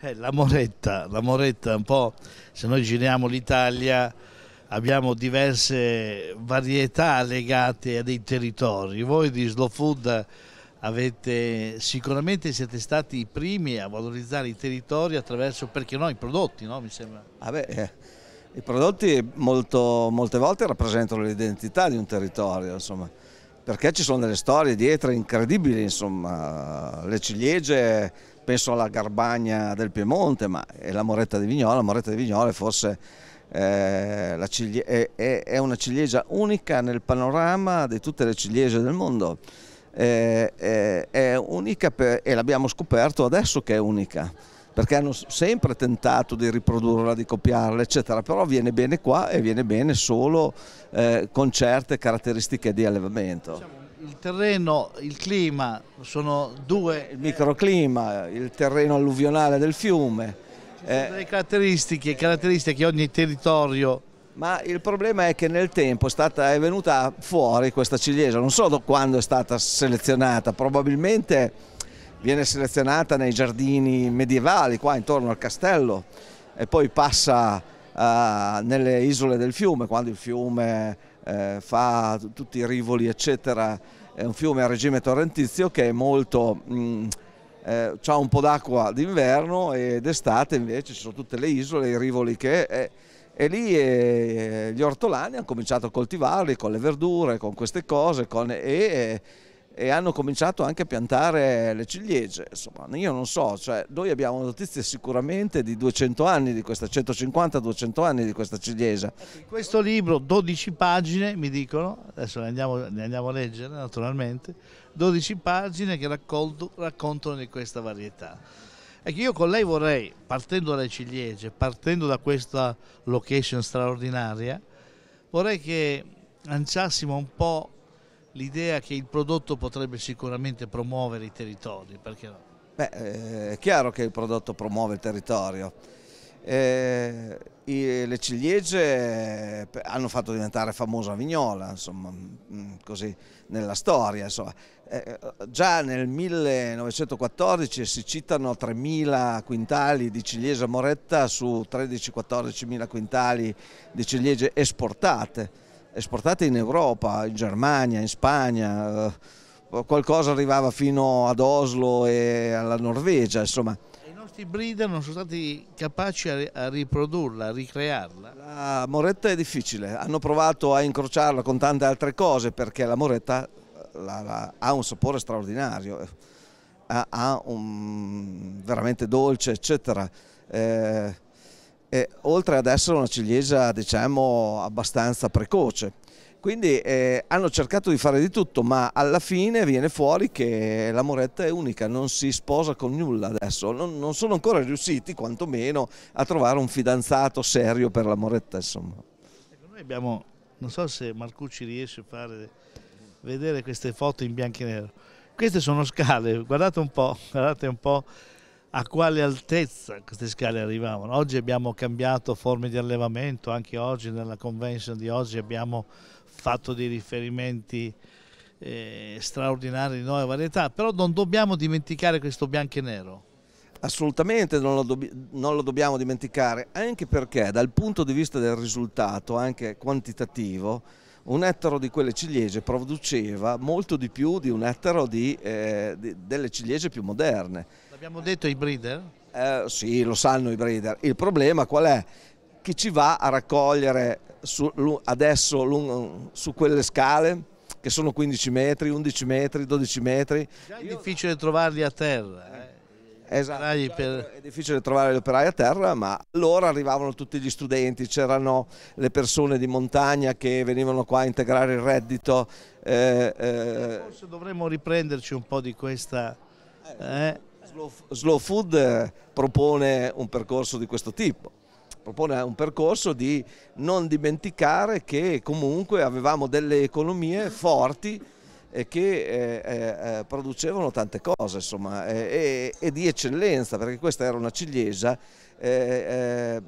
Eh, la Moretta, la Moretta un po', se noi giriamo l'Italia abbiamo diverse varietà legate a dei territori. Voi di Slow Food avete sicuramente siete stati i primi a valorizzare i territori attraverso, perché no, i prodotti, no? Mi sembra. Ah beh, eh, I prodotti molto, molte volte rappresentano l'identità di un territorio, insomma, perché ci sono delle storie dietro incredibili, insomma, le ciliegie penso alla Garbagna del Piemonte, ma è la Moretta di Vignola, la Moretta di Vignola è forse eh, ciglie- è, è, una ciliegia unica nel panorama di tutte le ciliegie del mondo. Eh, eh, è unica per, e l'abbiamo scoperto adesso che è unica perché hanno sempre tentato di riprodurla, di copiarla, eccetera, però viene bene qua e viene bene solo eh, con certe caratteristiche di allevamento. Diciamo, il terreno, il clima sono due... Il microclima, il terreno alluvionale del fiume. Eh, le caratteristiche, caratteristiche che ogni territorio ma il problema è che nel tempo è, stata, è, venuta fuori questa ciliegia, non so quando è stata selezionata, probabilmente viene selezionata nei giardini medievali qua intorno al castello e poi passa eh, nelle isole del fiume, quando il fiume eh, fa tutti i rivoli eccetera, è un fiume a regime torrentizio che è molto... Mh, mm, eh, c'ha un po' d'acqua d'inverno e d'estate invece ci sono tutte le isole, i rivoli che... È, e lì eh, gli ortolani hanno cominciato a coltivarli con le verdure, con queste cose con, e, e hanno cominciato anche a piantare le ciliegie. Insomma, io non so, cioè, noi abbiamo notizie sicuramente di 200 anni di questa, 150-200 anni di questa ciliegia. Ecco, questo libro, 12 pagine, mi dicono, adesso ne andiamo, ne andiamo a leggere naturalmente, 12 pagine che raccolto, raccontano di questa varietà. Ecco, io con lei vorrei, partendo dalle ciliegie, partendo da questa location straordinaria, vorrei che lanciassimo un po' l'idea che il prodotto potrebbe sicuramente promuovere i territori, perché no? Beh, eh, è chiaro che il prodotto promuove il territorio. Eh, i, le ciliegie eh, hanno fatto diventare famosa Vignola, insomma, mm, mm, così nella storia. Eh, eh, già nel 1914 si citano 3.000 quintali di ciliegia moretta su 13-14.000 quintali di ciliegie esportate esportate in Europa, in Germania, in Spagna, eh, qualcosa arrivava fino ad Oslo e alla Norvegia, insomma. I nostri breeder non sono stati capaci a riprodurla, a ricrearla? La moretta è difficile, hanno provato a incrociarla con tante altre cose perché la moretta eh, la, la, ha un sapore straordinario, eh, ha, ha un veramente dolce, eccetera. Eh, eh, oltre ad essere una ciliegia diciamo abbastanza precoce. Quindi eh, hanno cercato di fare di tutto, ma alla fine viene fuori che la moretta è unica, non si sposa con nulla adesso. Non, non sono ancora riusciti, quantomeno, a trovare un fidanzato serio per la moretta. Insomma. Ecco, noi abbiamo, non so se Marcucci riesce a fare vedere queste foto in bianco e nero. Queste sono scale, guardate un po', guardate un po' a quale altezza queste scale arrivavano. Oggi abbiamo cambiato forme di allevamento, anche oggi nella convention di oggi abbiamo fatto dei riferimenti eh, straordinari di nuove varietà, però non dobbiamo dimenticare questo bianco e nero. Assolutamente non lo, non lo, dobbiamo dimenticare, anche perché dal punto di vista del risultato, anche quantitativo, un ettaro di quelle ciliegie produceva molto di più di un ettaro di, eh, di, delle ciliegie più moderne. L'abbiamo detto i breeder? Eh, sì, lo sanno i breeder. Il problema qual è? Chi ci va a raccogliere su, adesso su quelle scale? che sono 15 metri, 11 metri, 12 metri. Già è difficile trovarli a terra. Eh? Esatto, operai cioè, per... è difficile trovare gli operai a terra, ma allora arrivavano tutti gli studenti, c'erano le persone di montagna che venivano qua a integrare il reddito. Eh, eh... Forse dovremmo riprenderci un po' di questa... Eh? Slow, slow Food eh, propone un percorso di questo tipo propone un percorso di non dimenticare che comunque avevamo delle economie forti che eh, eh, eh, producevano tante cose insomma, e, e di eccellenza perché questa era una ciliegia eh, eh,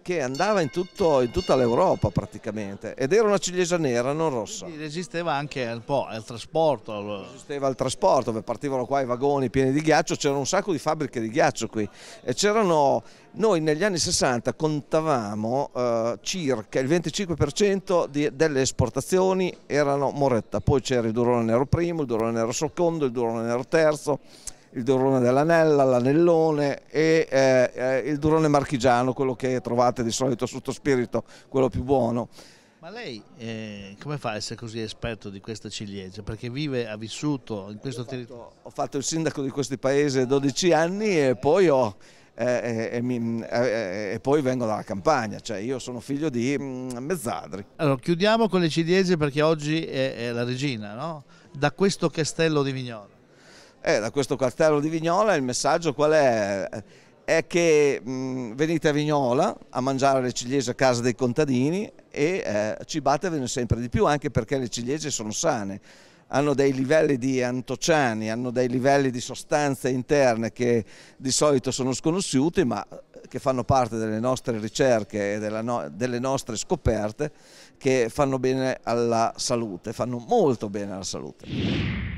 che andava in, tutto, in tutta l'Europa praticamente ed era una ciliegia nera, non rossa. Quindi resisteva anche un po' al trasporto. Allora. Resisteva al trasporto, partivano qua i vagoni pieni di ghiaccio, c'era un sacco di fabbriche di ghiaccio qui e c'erano, noi negli anni 60 contavamo eh, circa il 25% di, delle esportazioni erano moretta, poi c'era il durone nero primo, il durone nero secondo, il durone nero terzo il durone dell'anella, l'anellone e eh, eh, il durone marchigiano, quello che trovate di solito sotto spirito, quello più buono. Ma lei eh, come fa a essere così esperto di questa ciliegia? Perché vive, ha vissuto in questo territorio. Ho fatto il sindaco di questo paese 12 anni e poi, ho, eh, eh, mi, mm, eh, eh, e poi vengo dalla campagna, cioè io sono figlio di mm, Mezzadri. Allora chiudiamo con le ciliegie perché oggi è, è la regina, no? Da questo castello di Vignone. Eh, da questo quartiere di Vignola il messaggio qual è? È che mh, venite a Vignola a mangiare le ciliegie a casa dei contadini e eh, cibatevene sempre di più anche perché le ciliegie sono sane hanno dei livelli di antociani, hanno dei livelli di sostanze interne che di solito sono sconosciuti ma eh, che fanno parte delle nostre ricerche e no, delle nostre scoperte che fanno bene alla salute, fanno molto bene alla salute.